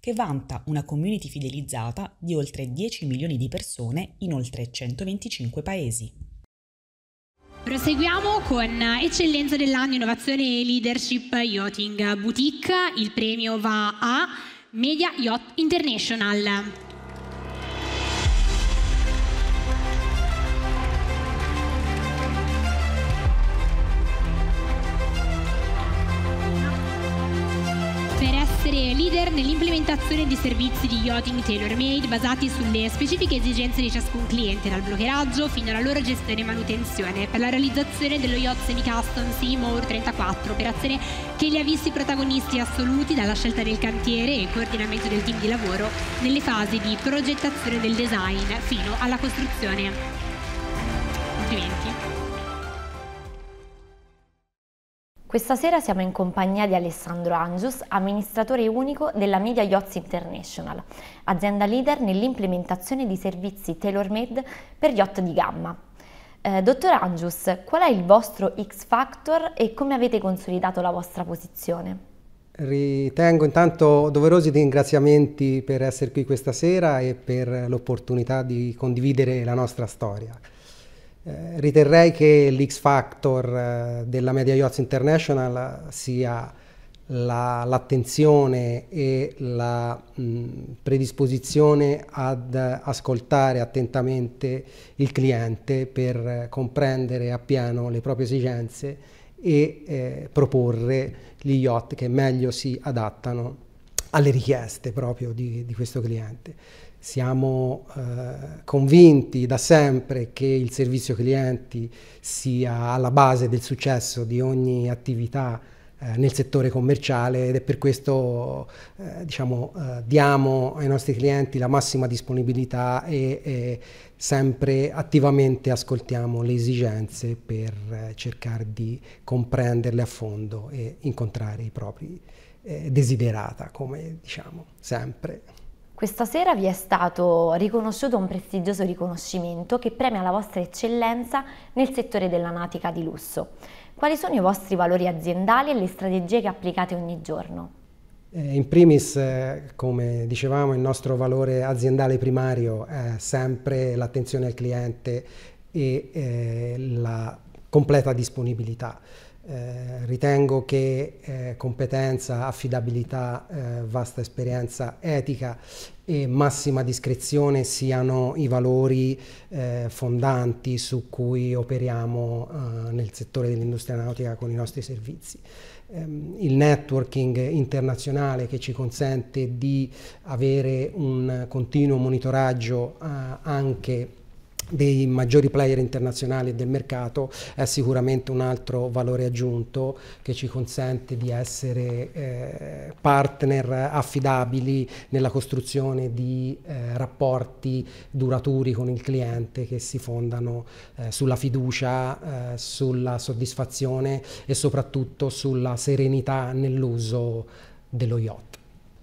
che vanta una community fidelizzata di oltre 10 milioni di persone in oltre 125 paesi. Proseguiamo con Eccellenza dell'anno Innovazione e Leadership Yachting Boutique. Il premio va a Media Yacht International. leader nell'implementazione di servizi di yachting tailor-made basati sulle specifiche esigenze di ciascun cliente, dal bloccheraggio fino alla loro gestione e manutenzione, per la realizzazione dello yacht semi-custom Seymour 34, operazione che li ha visti protagonisti assoluti dalla scelta del cantiere e coordinamento del team di lavoro nelle fasi di progettazione del design fino alla costruzione. Complimenti. Questa sera siamo in compagnia di Alessandro Angius, amministratore unico della Media Yachts International, azienda leader nell'implementazione di servizi tailor-made per yacht di gamma. Eh, dottor Angius, qual è il vostro X Factor e come avete consolidato la vostra posizione? Ritengo intanto doverosi ringraziamenti per essere qui questa sera e per l'opportunità di condividere la nostra storia. Eh, riterrei che l'X Factor eh, della Media Yachts International sia l'attenzione e la mh, predisposizione ad ascoltare attentamente il cliente per comprendere appieno le proprie esigenze e eh, proporre gli yacht che meglio si adattano alle richieste proprio di, di questo cliente. Siamo eh, convinti da sempre che il servizio clienti sia alla base del successo di ogni attività eh, nel settore commerciale ed è per questo eh, diciamo, eh, diamo ai nostri clienti la massima disponibilità e, e sempre attivamente ascoltiamo le esigenze per eh, cercare di comprenderle a fondo e incontrare i propri eh, desiderata, come diciamo sempre. Questa sera vi è stato riconosciuto un prestigioso riconoscimento che premia la vostra eccellenza nel settore della natica di lusso. Quali sono i vostri valori aziendali e le strategie che applicate ogni giorno? Eh, in primis, eh, come dicevamo, il nostro valore aziendale primario è sempre l'attenzione al cliente e eh, la completa disponibilità. Eh, ritengo che eh, competenza, affidabilità, eh, vasta esperienza etica e massima discrezione siano i valori eh, fondanti su cui operiamo eh, nel settore dell'industria nautica con i nostri servizi. Ehm, il networking internazionale che ci consente di avere un continuo monitoraggio anche dei maggiori player internazionali del mercato è sicuramente un altro valore aggiunto che ci consente di essere eh, partner affidabili nella costruzione di eh, rapporti duraturi con il cliente che si fondano eh, sulla fiducia, eh, sulla soddisfazione e soprattutto sulla serenità nell'uso dello yacht.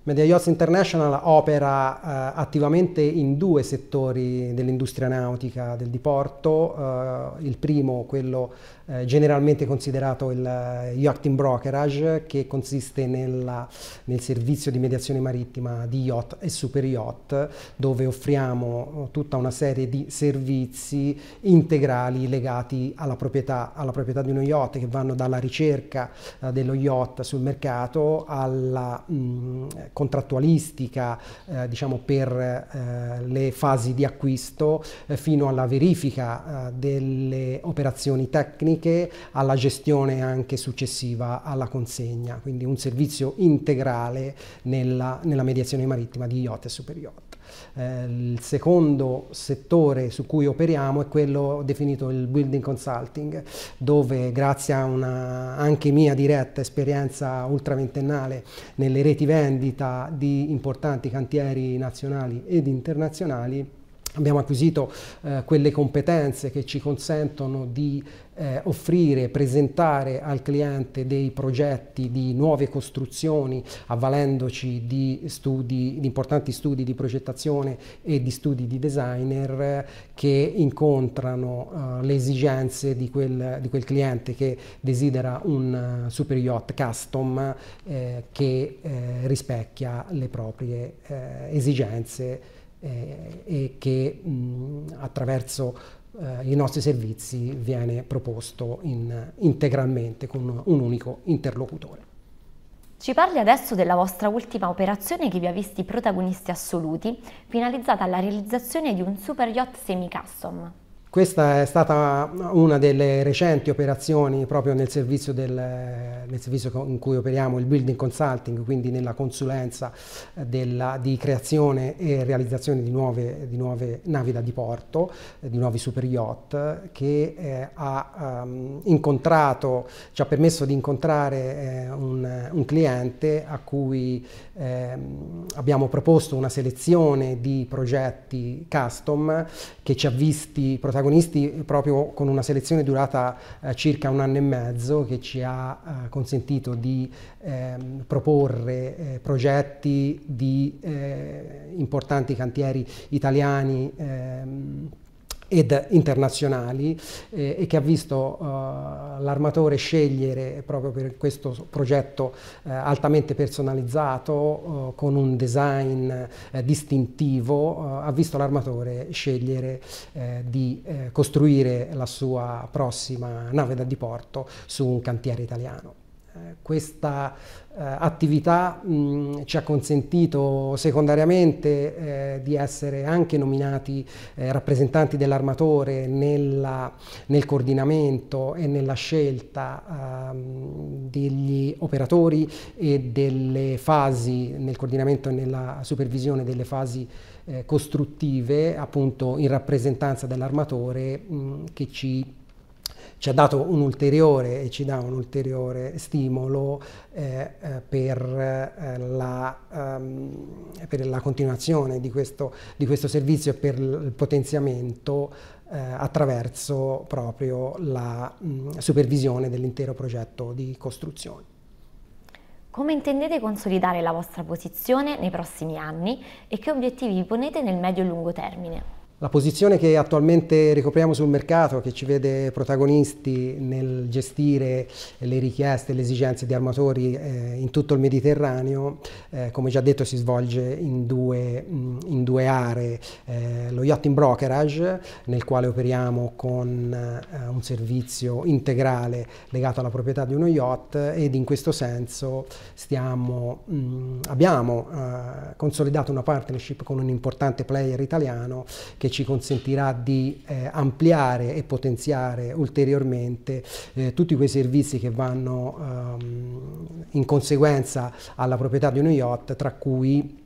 Media Yachts International opera eh, attivamente in due settori dell'industria nautica del diporto, eh, il primo quello eh, generalmente considerato il eh, Yacht in brokerage che consiste nella, nel servizio di mediazione marittima di yacht e super yacht dove offriamo eh, tutta una serie di servizi integrali legati alla proprietà, alla proprietà di uno yacht che vanno dalla ricerca eh, dello yacht sul mercato alla mh, mm, contrattualistica eh, diciamo per eh, le fasi di acquisto eh, fino alla verifica eh, delle operazioni tecniche alla gestione anche successiva alla consegna quindi un servizio integrale nella, nella mediazione marittima di yacht e super eh, il secondo settore su cui operiamo è quello definito il building consulting, dove grazie a una anche mia diretta esperienza ultraventennale nelle reti vendita di importanti cantieri nazionali ed internazionali, abbiamo acquisito eh, quelle competenze che ci consentono di eh, offrire, presentare al cliente dei progetti di nuove costruzioni avvalendoci di, studi, di importanti studi di progettazione e di studi di designer che incontrano eh, le esigenze di quel, di quel, cliente che desidera un uh, super yacht custom eh, che rispecchia le proprie esigenze eh, e che mh, attraverso eh, i nostri servizi viene proposto in, integralmente con un unico interlocutore. Ci parli adesso della vostra ultima operazione che vi ha visti protagonisti assoluti, finalizzata alla realizzazione di un super yacht semi-custom. Questa è stata una delle recenti operazioni proprio nel servizio, del, nel servizio, in cui operiamo, il building consulting, quindi nella consulenza eh, della, di creazione e realizzazione di nuove, di nuove, navi da diporto, eh, di nuovi super yacht, che eh, ha um, incontrato, ci ha permesso di incontrare eh, un, un, cliente a cui eh, abbiamo proposto una selezione di progetti custom che ci ha visti protagonisti protagonisti proprio con una selezione durata eh, circa un anno e mezzo che ci ha eh, consentito di ehm, proporre eh, progetti di eh, importanti cantieri italiani ehm, ed internazionali eh, e che ha visto eh, l'armatore scegliere proprio per questo progetto eh, altamente personalizzato eh, con un design eh, distintivo, eh, ha visto l'armatore scegliere di costruire la sua prossima nave da diporto su un cantiere italiano questa eh, attività mh, ci ha consentito secondariamente eh, di essere anche nominati eh, rappresentanti dell'armatore nel coordinamento e nella scelta eh, degli operatori e delle fasi, nel coordinamento e nella supervisione delle fasi eh, costruttive appunto in rappresentanza dell'armatore che ci ci ha dato un ulteriore e ci dà un ulteriore stimolo eh, eh per, eh, la, um, per, la, continuazione di questo, di questo servizio e per il potenziamento eh, attraverso proprio la mh, supervisione dell'intero progetto di costruzione. Come intendete consolidare la vostra posizione nei prossimi anni e che obiettivi vi ponete nel medio e lungo termine? La posizione che attualmente ricopriamo sul mercato, che ci vede protagonisti nel gestire le richieste e le esigenze di armatori eh, in tutto il Mediterraneo, eh, come già detto si svolge in due, in due aree, eh, lo in brokerage nel quale operiamo con eh, un servizio integrale legato alla proprietà di uno yacht ed in questo senso stiamo, mh, abbiamo eh, consolidato una partnership con un importante player italiano che che ci consentirà di eh, ampliare e potenziare ulteriormente eh, tutti quei servizi che vanno ehm, in conseguenza alla proprietà di uno yacht, tra cui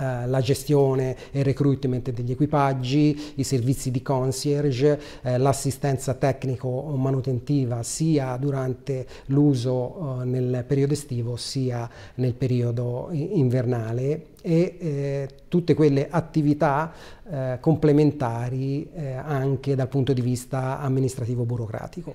eh, la gestione e il recruitment degli equipaggi, i servizi di concierge, eh, l'assistenza tecnico-manutentiva sia durante l'uso eh, nel periodo estivo sia nel periodo invernale e eh, tutte quelle attività eh, complementari eh, anche dal punto di vista amministrativo-burocratico.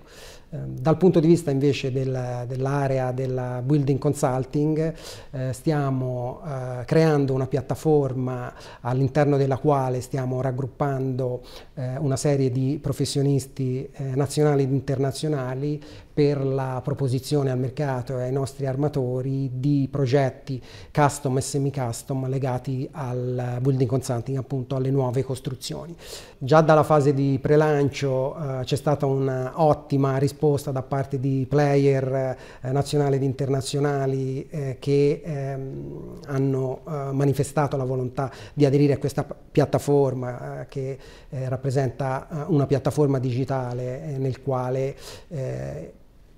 Eh, dal punto di vista invece del, dell'area della building consulting eh, stiamo eh, creando una piattaforma all'interno della quale stiamo raggruppando una serie di professionisti nazionali ed internazionali per la proposizione al mercato e ai nostri armatori di progetti custom e semi-custom insomma, legati al building consulting, appunto alle nuove costruzioni. Già dalla fase di prelancio eh, c'è stata un'ottima risposta da parte di player eh, nazionali ed internazionali eh, che ehm, hanno eh, manifestato la volontà di aderire a questa piattaforma eh, che eh, rappresenta una piattaforma digitale nel quale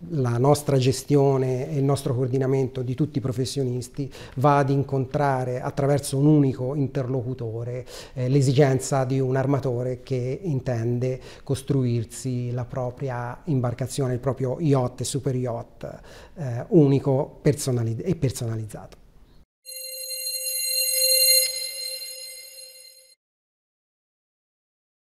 la nostra gestione e il nostro coordinamento di tutti i professionisti va ad incontrare attraverso un unico interlocutore eh, l'esigenza di un armatore che intende costruirsi la propria imbarcazione, il proprio yacht e super yacht eh, unico personali e personalizzato.